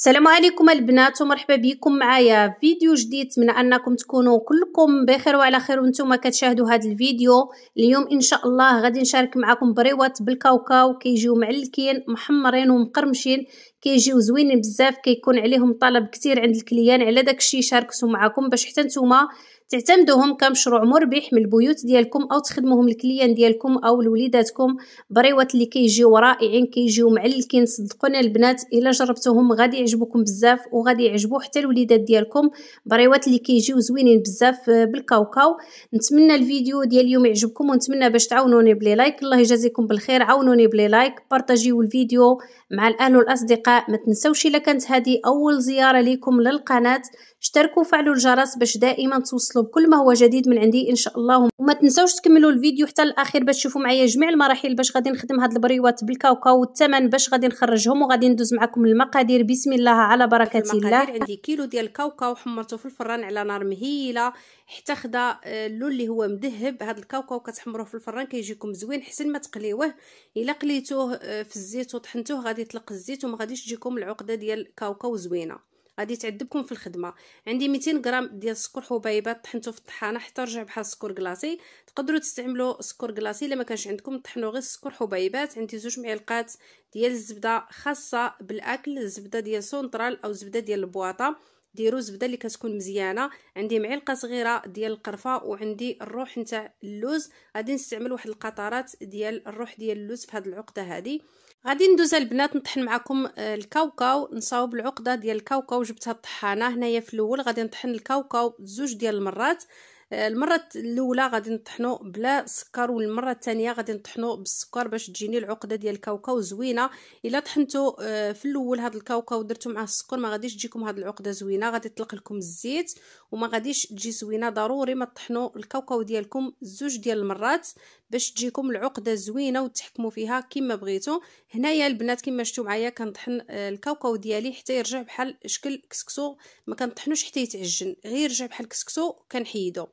السلام عليكم البنات ومرحبا بكم معايا فيديو جديد من انكم تكونوا كلكم بخير وعلى خير وانتم كتشاهدوا هذا الفيديو اليوم ان شاء الله غادي نشارك معكم بريوات بالكاوكاو كيجيو معلكين محمرين ومقرمشين كيجيو زوينين بزاف كيكون عليهم طلب كثير عند الكليان على داكشي شاركتو معكم باش حتى نتوما تعتمدوهم كمشروع مربح من البيوت ديالكم او تخدموهم الكليان ديالكم او لوليداتكم بريوات اللي كيجيو رائعين كيجيو معلكين صدقونا البنات الا جربتوهم غادي يعجبوكم بزاف وغادي يعجبو حتى الوليدات ديالكم بريوات اللي كيجيو زوينين بزاف آه، بالكاوكاو نتمنى الفيديو ديال اليوم يعجبكم ونتمنى باش تعاونوني بلي لايك الله يجازيكم بالخير عاونوني بلي لايك بارطاجيو الفيديو مع الاهل والاصدقاء ما تنساوش الا كانت هذه اول زياره ليكم للقناه اشتركوا وفعلوا الجرس باش دائما توصلوا بكل ما هو جديد من عندي ان شاء الله وما تنساوش تكملوا الفيديو حتى الاخير باش تشوفوا معايا جميع المراحل باش غادي نخدم هاد البريوات بالكاوكاو والثمن باش غادي نخرجهم وغادي ندوز معكم المقادير بسم الله على بركه الله عندي كيلو ديال الكاوكاو حمرته في الفران على نار مهيله حتى خدا آه، اللون اللي هو مذهب هاد الكاوكاو كتحمروه في الفران كيجيكم زوين حسن ما تقليوه الا قليتوه آه، في الزيت وطحنتوه غادي يطلق الزيت وما غاديش تجيكم العقده ديال الكاوكاو زوينه غادي تعذبكم في الخدمه عندي 200 غرام ديال السكر حبيبات طحنته في الطحانه حتى رجع بحال السكر كلاصي تقدروا تستعملوا سكر كلاصي الا ما كانش عندكم طحنوا غير السكر حبيبات عندي زوج معلقات ديال الزبده خاصه بالاكل الزبده ديال سونترال او الزبده ديال البواطه ديروا الزبده اللي كتكون مزيانه عندي معلقه صغيره ديال القرفه وعندي الروح نتاع اللوز غادي نستعمل واحد القطرات ديال الروح ديال اللوز في هذه العقده هذه غادي ندوز البنات نطحن معكم آه، الكاوكاو نصاوب العقده ديال الكاوكاو جبتها الطحانه هنايا في الاول غادي نطحن الكاوكاو زوج ديال المرات المره الاولى غادي نطحنو بلا سكر والمره الثانيه غادي نطحنو بالسكر باش تجيني العقده ديال الكاوكاو زوينه الا طحنتو آه، في الاول هذا الكاوكاو درتو معاه السكر ما غاديش تجيكم هذه العقده زوينه غادي تطلق لكم الزيت وما غاديش تجي زوينه ضروري ما تطحنوا الكاوكاو ديالكم زوج ديال المرات باش تجيكم العقده زوينه وتحكموا فيها كما بغيتو هنايا البنات كما شفتوا معايا كنطحن آه، الكاوكاو ديالي حتى يرجع بحال شكل كسكسو ما كنطحنوش حتى يتعجن غير يرجع بحال كسكسو كنحيدو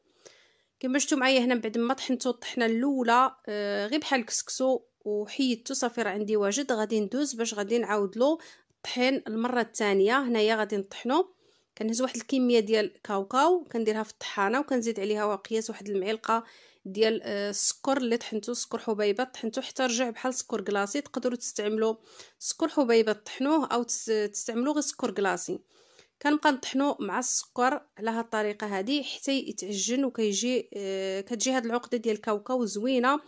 كما شفتوا معايا هنا بعد ما طحنتو الطحنه الاولى آه، غير بحال الكسكسو وحيدتو صافي راه عندي واجد غادي ندوز باش غادي نعاود له الطحين المره الثانيه هنايا غادي نطحنو كنهز واحد الكميه ديال كاوكاو كنديرها في الطحانه وكنزيد عليها وقياس واحد المعلقه ديال السكر آه، اللي طحنتو سكر حبيبه طحنتو حتى رجع بحال سكر كلاصي تقدروا تستعملوا سكر حبيبه طحنوه او تستعملوا غير سكر كلاصي كنبقى نطحنو مع السكر على هاد الطريقه هادي حتى يتعجن وكيجي آه كتجي هاد العقده ديال الكاوكاو زوينه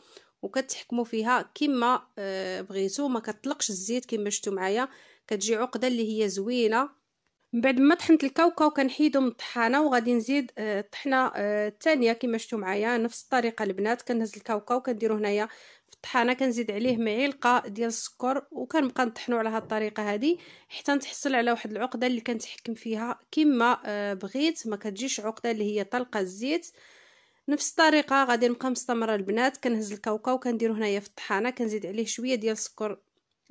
وكتحكموا فيها كما آه بغيتو ما كتطلقش الزيت كما شفتوا معايا كتجي عقده اللي هي زوينه من بعد ما طحنت الكاوكاو كنحيدو من الطحانه وغادي نزيد آه، الطحنه آه، الثانيه كما شفتوا معايا نفس الطريقه البنات كنهز الكاوكاو كنديرو هنايا الطحانه كنزيد عليه معلقه ديال السكر وكنبقى نطحنو على هاد الطريقه هادي حتى نتحصل على واحد العقده اللي كنتحكم فيها كما آه، بغيت ما كتجيش عقده اللي هي طلقه الزيت نفس الطريقه غادي نبقى مستمره البنات كنهز الكاوكاو كنديرو هنايا في الطحانه كنزيد عليه شويه ديال السكر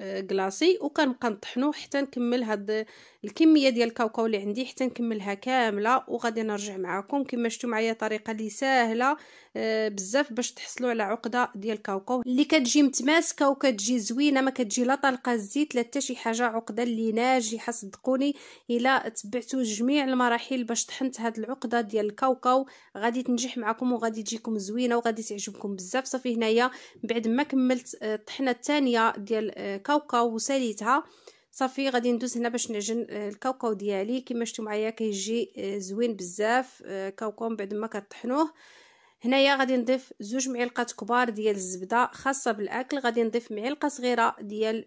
كلاصي وكنبقى نطحنو حتى نكمل هاد الكميه ديال الكاوكاو اللي عندي حتى نكملها كامله وغادي نرجع معكم كما شفتوا معايا طريقه اللي ساهله آه، بزاف باش تحصلوا على عقده ديال الكاوكاو اللي كتجي متماسكه وكتجي زوينه ما كتجي لا طلقه الزيت لا حتى شي حاجه عقده اللي ناجحه صدقوني الا تبعتوا جميع المراحل باش طحنت هاد العقده ديال الكاوكاو غادي تنجح معكم وغادي تجيكم زوينه وغادي تعجبكم بزاف صافي هنايا بعد ما كملت آه، الطحنه الثانيه ديال آه، الكاوكاو وساليتها صافي غادي ندوز هنا باش نعجن آه، الكاوكاو ديالي كما شفتوا معايا كيجي آه، زوين بزاف آه، كاوكاو من بعد ما كطحنوه هنايا غادي نضيف زوج معلقات كبار ديال الزبده خاصه بالاكل غادي نضيف معلقه صغيره ديال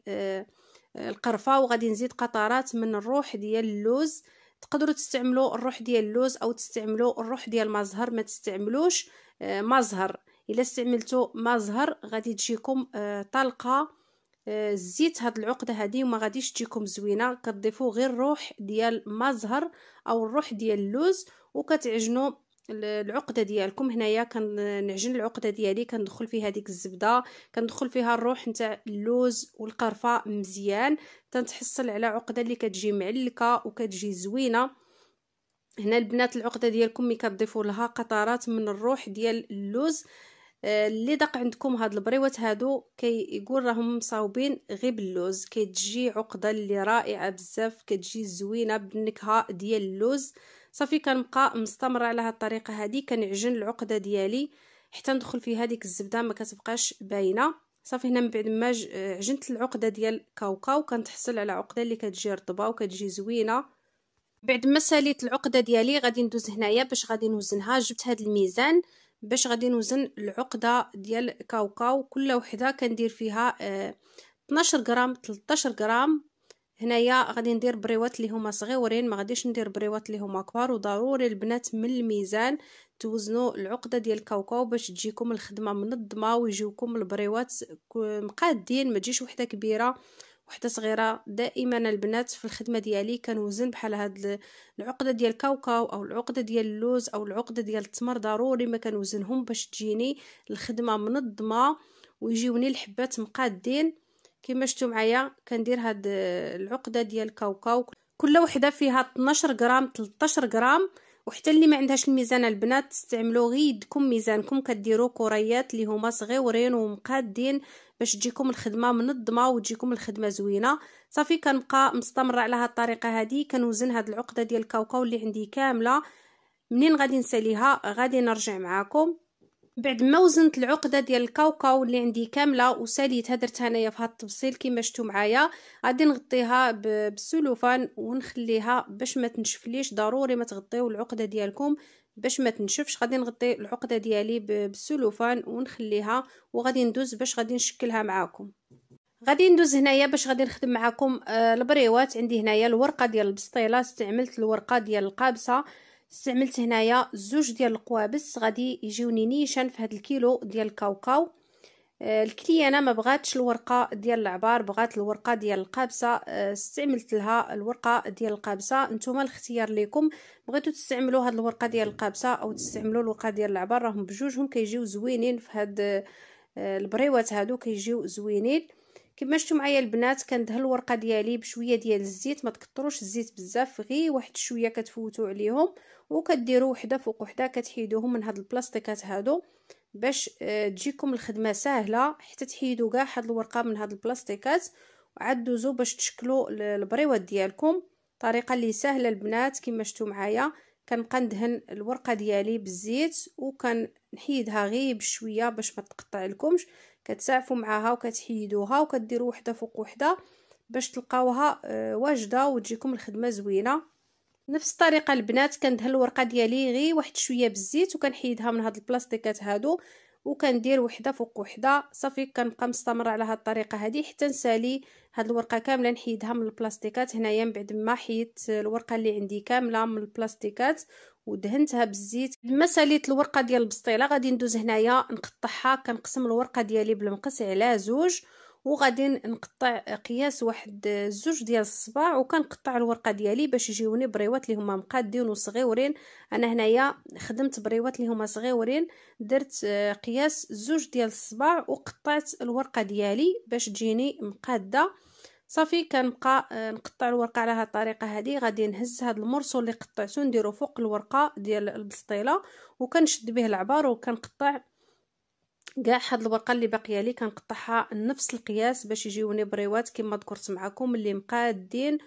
القرفه وغادي نزيد قطرات من الروح ديال اللوز تقدروا تستعملوا الروح ديال اللوز او تستعملوا الروح ديال مازهر ما تستعملوش مازهر الا استعملتوا مازهر غادي تجيكم طلقه الزيت آه، هاد العقده هادي وما غاديش تجيكم زوينه كتضيفوا غير الروح ديال ما زهر او الروح ديال اللوز وكتعجنوا العقده ديالكم هنايا كنعجن العقده ديالي كندخل فيها ديك الزبده كندخل فيها الروح نتاع اللوز والقرفه مزيان تنتحصل على عقده اللي كتجي معلكه وكتجي زوينه هنا البنات العقده ديالكم ملي كتضيفوا لها قطرات من الروح ديال اللوز آه، اللي دق عندكم هاد البريوات هادو كيقول راهم مصاوبين غير باللوز كتجي عقده اللي رائعه بزاف كتجي زوينه بالنكهه ديال اللوز صافي كنبقى مستمره على هاد الطريقه هادي كنعجن العقده ديالي حتى ندخل فيها هذيك الزبده ما كتبقاش باينه صافي هنا من بعد ما عجنت العقده ديال كاوكاو كنتحصل على عقده اللي كتجي رطبه وكتجي زوينه بعد ما ساليت العقده ديالي غادي ندوز هنايا باش غادي نوزنها جبت هاد الميزان باش غادي نوزن العقده ديال كاوكاو كل وحده كندير فيها 12 آه، غرام 13 غرام هنايا غادي ندير بريوات اللي هما صغيورين ما غاديش ندير بريوات اللي هما كبار وضروري البنات من الميزان توزنوا العقده ديال الكاوكاو باش تجيكم الخدمه منظمه ويجيوكم البريوات مقادين ما تجيش وحده كبيره وحده صغيره دائما البنات في الخدمه ديالي كنوزن بحال هاد العقده ديال الكاوكاو او العقده ديال اللوز او العقده ديال التمر ضروري ما كنوزنهم باش تجيني الخدمه منظمه ويجيوني الحبات مقادين كما شفتوا معايا كندير هاد العقده ديال الكاوكاو كل وحده فيها 12 غرام 13 غرام وحتى اللي ما عندهاش الميزان البنات تستعملوا غير يدكم ميزانكم كديروا كريات اللي هما صغيورين ومقادين باش تجيكم الخدمه منظمه وتجيكم الخدمه زوينه صافي كنبقى مستمره على هاد الطريقه هادي كنوزن هاد العقده ديال الكاوكاو اللي عندي كامله منين غادي نساليها غادي نرجع معاكم بعد ما وزنت العقده ديال الكاوكاو اللي عندي كامله وساليت هدرت انايا في هذا التبصيل كما شفتوا معايا غادي نغطيها بالسلوفان ونخليها باش ما تنشفليش ضروري ما تغطيو العقده ديالكم باش ما تنشفش غادي نغطي العقده ديالي بالسلوفان ونخليها وغادي ندوز باش غادي نشكلها معاكم غادي ندوز هنايا باش غادي نخدم معاكم آه، البريوات عندي هنايا الورقه ديال البسطيله استعملت الورقه ديال القابسه استعملت هنايا زوج ديال القوابس غادي يجيوني نيشان في هذا الكيلو ديال الكاوكاو آه، الكليانه ما بغاتش الورقه ديال العبار بغات الورقه ديال القابسه آه، استعملت لها الورقه ديال القابسه نتوما الاختيار ليكم بغيتو تستعملوا هاد الورقه ديال القابسه او تستعملوا الورقه ديال العبار راهم بجوجهم كيجيو زوينين في هاد آه، البريوات هادو كيجيو زوينين كما شفتوا معايا البنات كندهن الورقه ديالي بشويه ديال الزيت ما تكثروش الزيت بزاف غير واحد شويه كتفوتوا عليهم وكديروا وحده فوق وحده كتحيدوهم من هاد البلاستيكات هادو باش آه، تجيكم الخدمه ساهله حتى تحيدوا كاع هاد الورقه من هاد البلاستيكات وعاد دوزو باش تشكلوا البريوات ديالكم طريقه اللي سهله البنات كما شفتوا معايا كنبقى ندهن الورقه ديالي بالزيت وكنحيدها غير بشويه باش ما تقطع لكمش كتسعفوا معاها وكتحيدوها وكديروا وحده فوق وحده باش تلقاوها آه، واجده وتجيكم الخدمه زوينه نفس الطريقه البنات كندهن الورقه ديالي غير واحد شويه بالزيت وكنحيدها من هاد البلاستيكات هادو وكندير وحده فوق وحده صافي كنبقى مستمره على هاد الطريقه هادي حتى نسالي هاد الورقه كامله نحيدها من البلاستيكات هنايا من بعد ما حيدت الورقه اللي عندي كامله من البلاستيكات ودهنتها بالزيت لما ساليت الورقه ديال البسطيله غادي ندوز هنايا نقطعها كنقسم الورقه ديالي بالمقص على زوج وغادي نقطع قياس واحد زوج ديال الصباع وكنقطع الورقه ديالي باش يجيوني بريوات اللي هما مقادين وصغيورين انا هنايا خدمت بريوات اللي هما صغيورين درت آه، قياس زوج ديال الصباع وقطعت الورقه ديالي باش تجيني مقاده صافي كنبقى آه، نقطع الورقه على هذه الطريقه هذه غادي نهز هذا المرسو اللي قطعته نديرو فوق الورقه ديال البسطيله وكنشد به العبار وكنقطع كاع هاد الورقه اللي باقيه لي كنقطعها نفس القياس باش يجيوني بريوات كما ذكرت معكم اللي مقادين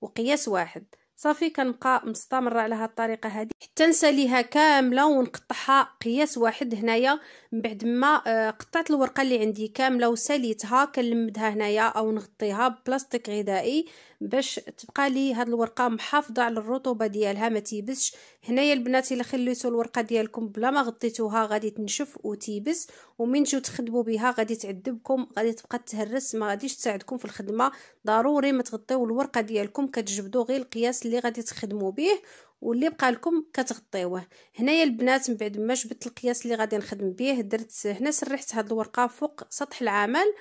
وقياس واحد صافي كنبقى مستمره على هاد الطريقه هادي حتى نساليها كامله ونقطعها قياس واحد هنايا من بعد ما آه، قطعت الورقه اللي عندي كامله وساليتها كنلمدها هنايا او نغطيها ببلاستيك غذائي باش تبقى لي هاد الورقه محافظه على الرطوبه ديالها ما تيبسش هنايا البنات الا خليتوا الورقه ديالكم بلا ما غطيتوها غادي تنشف وتيبس ومن جو تخدموا بها غادي تعذبكم غادي تبقى تهرس ما غاديش تساعدكم في الخدمه ضروري ما تغطيو الورقه ديالكم كتجبدوا غير القياس اللي غادي تخدموا به واللي بقى لكم كتغطيوه هنايا البنات من بعد ما جبت القياس اللي غادي نخدم به درت هنا سرحت هاد الورقه فوق سطح العمل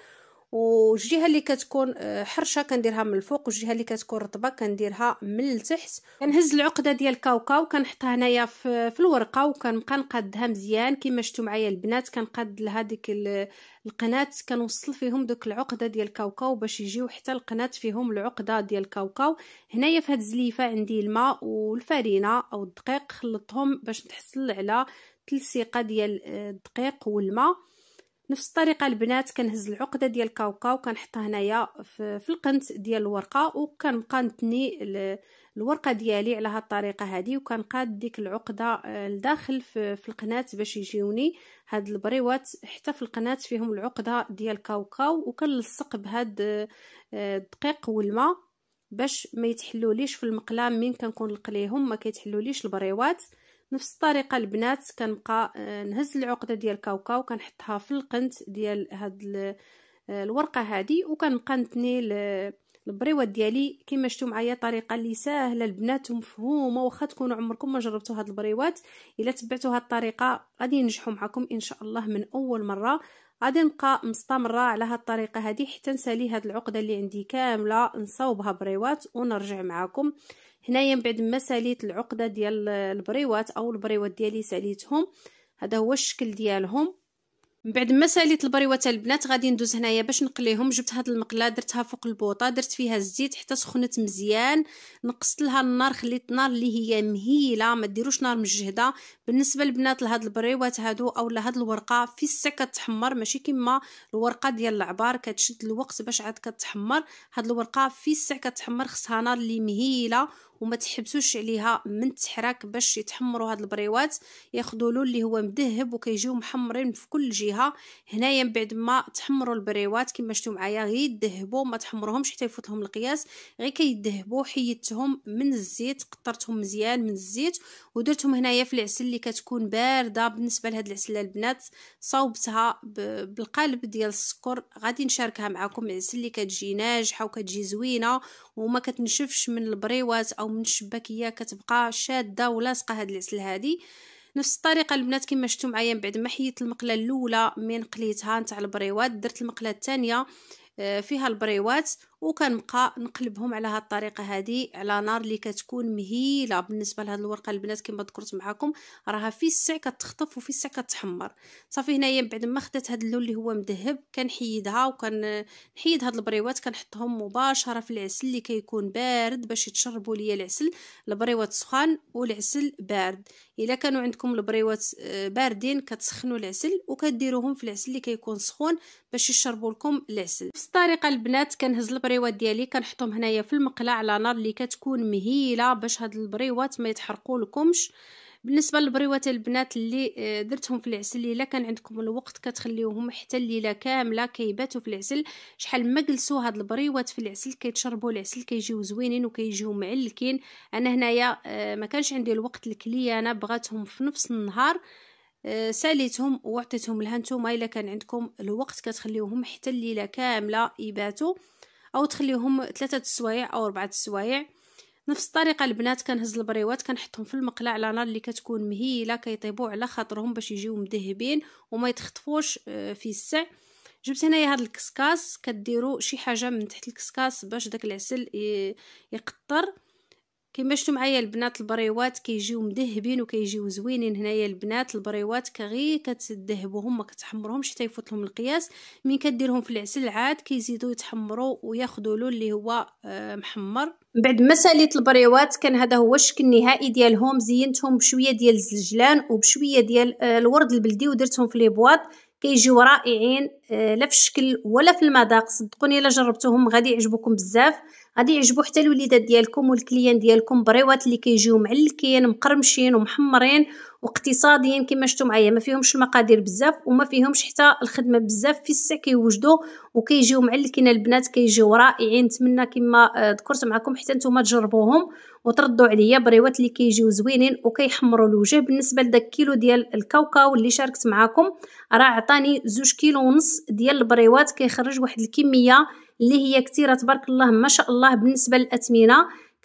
والجهه اللي كتكون آه، حرشه كنديرها من الفوق والجهه اللي كتكون رطبه كنديرها من التحت كنهز العقده ديال الكاوكاو كنحطها هنايا في, الورقه وكنبقى نقادها مزيان كما شفتوا معايا البنات كنقاد لها ديك القناه كنوصل فيهم دوك العقده ديال الكاوكاو باش يجيو حتى القناه فيهم العقده ديال الكاوكاو هنايا في هذه الزليفه عندي الماء والفرينه او الدقيق خلطهم باش تحصل على تلصيقه ديال آه، الدقيق والماء نفس الطريقه البنات كنهز العقده ديال الكاوكاو كنحطها هنايا في القنت ديال الورقه وكنبقى نتني الورقه ديالي على هاد الطريقه هذه وكنقاد ديك العقده آه، لداخل في القناه باش يجيوني هاد البريوات حتى في القناه فيهم العقده ديال الكاوكاو وكنلصق بهاد آه، الدقيق والماء باش ما يتحلوليش في المقلاه من كنكون نقليهم ما كيتحلوليش البريوات نفس الطريقه البنات كنبقى آه، نهز العقده ديال الكاوكاو كنحطها في القنت ديال هاد آه، الورقه هادي وكنبقى نتني البريوات ديالي كما شفتوا معايا طريقه اللي ساهله البنات ومفهومه واخا تكونوا عمركم ما جربتوا هاد البريوات الا تبعتوا هاد الطريقه غادي ينجحوا معكم ان شاء الله من اول مره غادي نبقى مستمره على هاد الطريقه هادي حتى نسالي هاد العقده اللي عندي كامله نصاوبها بريوات ونرجع معاكم هنايا من بعد ما ساليت العقده ديال البريوات او البريوات ديالي ساليتهم هذا هو الشكل ديالهم من بعد ما ساليت البريوات البنات غادي ندوز هنايا باش نقليهم جبت هاد المقله درتها فوق البوطه درت فيها الزيت حتى سخنت مزيان نقصت لها النار خليت النار اللي هي مهيله ما ديروش نار مجهده بالنسبه للبنات لهاد البريوات هادو اولا هاد الورقه في السا كتحمر ماشي كما الورقه ديال العبار كتشد الوقت باش عاد كتحمر هاد الورقه في السا كتحمر خصها نار اللي مهيله وما تحبسوش عليها من التحراك باش يتحمروا هاد البريوات ياخذوا له اللي هو مذهب وكيجيو محمرين في كل جهه هنايا من بعد ما تحمروا البريوات كما شفتوا معايا غير يذهبوا ما تحمروهمش حتى يفوتهم القياس غير كيذهبوا حيدتهم من الزيت قطرتهم مزيان من الزيت ودرتهم هنايا في العسل اللي كتكون بارده بالنسبه لهاد العسله البنات صوبتها بالقالب ديال السكر غادي نشاركها معكم العسل اللي كتجي ناجحه وكتجي زوينه وما كتنشفش من البريوات او ومن الشباكيه كتبقى شاده ولاصقه هاد العسل هادي نفس الطريقه البنات كما شفتوا معايا من بعد ما حيدت المقله الاولى من قليتها نتاع البريوات درت المقله الثانيه آه، فيها البريوات وكنبقى نقلبهم على هاد الطريقه هذه على نار اللي كتكون مهيله بالنسبه لهاد الورقه البنات كما ذكرت معكم راها في السع كتخطف وفي السع كتحمر صافي هنايا بعد ما خدات هاد اللون اللي هو مذهب كنحيدها وكنحيد هاد البريوات كنحطهم مباشره في العسل اللي كيكون بارد باش يتشربوا ليا العسل البريوات سخان والعسل بارد الا كانوا عندكم البريوات آه، باردين كتسخنوا العسل وكديروهم في العسل اللي كيكون سخون باش يشربوا لكم العسل بس البنات كنهز البريوات ديالي كنحطهم هنايا في المقلاة على نار اللي كتكون مهيله باش هاد البريوات ما يتحرقوا لكمش بالنسبه للبريوات البنات اللي آه، درتهم في العسل الا كان عندكم الوقت كتخليوهم حتى الليله كامله كيباتوا في العسل شحال ما جلسوا هاد البريوات في العسل كيتشربوا العسل كيجيو زوينين وكيجيو معلكين انا هنايا آه، ما كانش عندي الوقت انا بغاتهم في نفس النهار آه، ساليتهم وعطيتهم لها نتوما الا كان عندكم الوقت كتخليوهم حتى الليله كامله يباتوا او تخليهم ثلاثه السوايع او اربعه السوايع نفس الطريقه البنات كنهز البريوات كنحطهم في المقلاة على نار اللي كتكون مهيله كيطيبوا على خاطرهم باش يجيو مذهبين وما يتخطفوش آه، في السع جبت هنايا هذا الكسكاس كديروا شي حاجه من تحت الكسكاس باش داك العسل يقطر كما شفتوا معايا البنات البريوات كيجيو مذهبين وكيجيو زوينين هنايا البنات البريوات كغي كتذهبوهم ما كتحمرهمش حتى يفوت لهم القياس من كديرهم في العسل عاد كيزيدوا يتحمروا وياخذوا له اللي هو آه، محمر بعد ما ساليت البريوات كان هذا هو الشكل النهائي ديالهم زينتهم بشويه ديال الزجلان وبشويه ديال آه، الورد البلدي ودرتهم في لي بواط كيجيو رائعين آه، لا في الشكل ولا في المذاق صدقوني الا جربتوهم غادي يعجبوكم بزاف غادي يعجبو حتى الوليدات ديالكم والكليان ديالكم بريوات اللي كيجيو معلكين مقرمشين ومحمرين واقتصاديين كما شفتوا معايا ما فيهمش المقادير بزاف وما فيهمش حتى الخدمه بزاف في الساعه كيوجدوا وكيجيو معلكين البنات كيجيو رائعين نتمنى كما آه، ذكرت معكم حتى نتوما تجربوهم وتردوا عليا بريوات اللي كيجيو زوينين وكيحمروا الوجه بالنسبه لداك كيلو ديال الكاوكاو اللي شاركت معكم راه عطاني زوج كيلو ونص ديال البريوات كيخرج واحد الكميه اللي هي كثيره تبارك الله ما شاء الله بالنسبه للاثمنه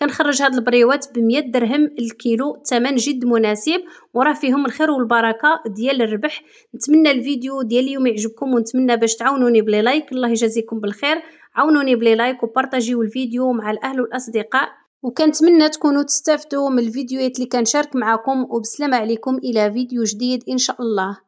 كنخرج هاد البريوات ب درهم الكيلو ثمن جد مناسب وراه فيهم الخير والبركه ديال الربح نتمنى الفيديو ديال اليوم يعجبكم ونتمنى باش تعاونوني بلي لايك الله يجازيكم بالخير عاونوني بلي لايك وبارطاجيو الفيديو مع الاهل والاصدقاء وكنتمنى تكونوا تستافدوا من الفيديوهات اللي كنشارك معكم وبسلامه عليكم الى فيديو جديد ان شاء الله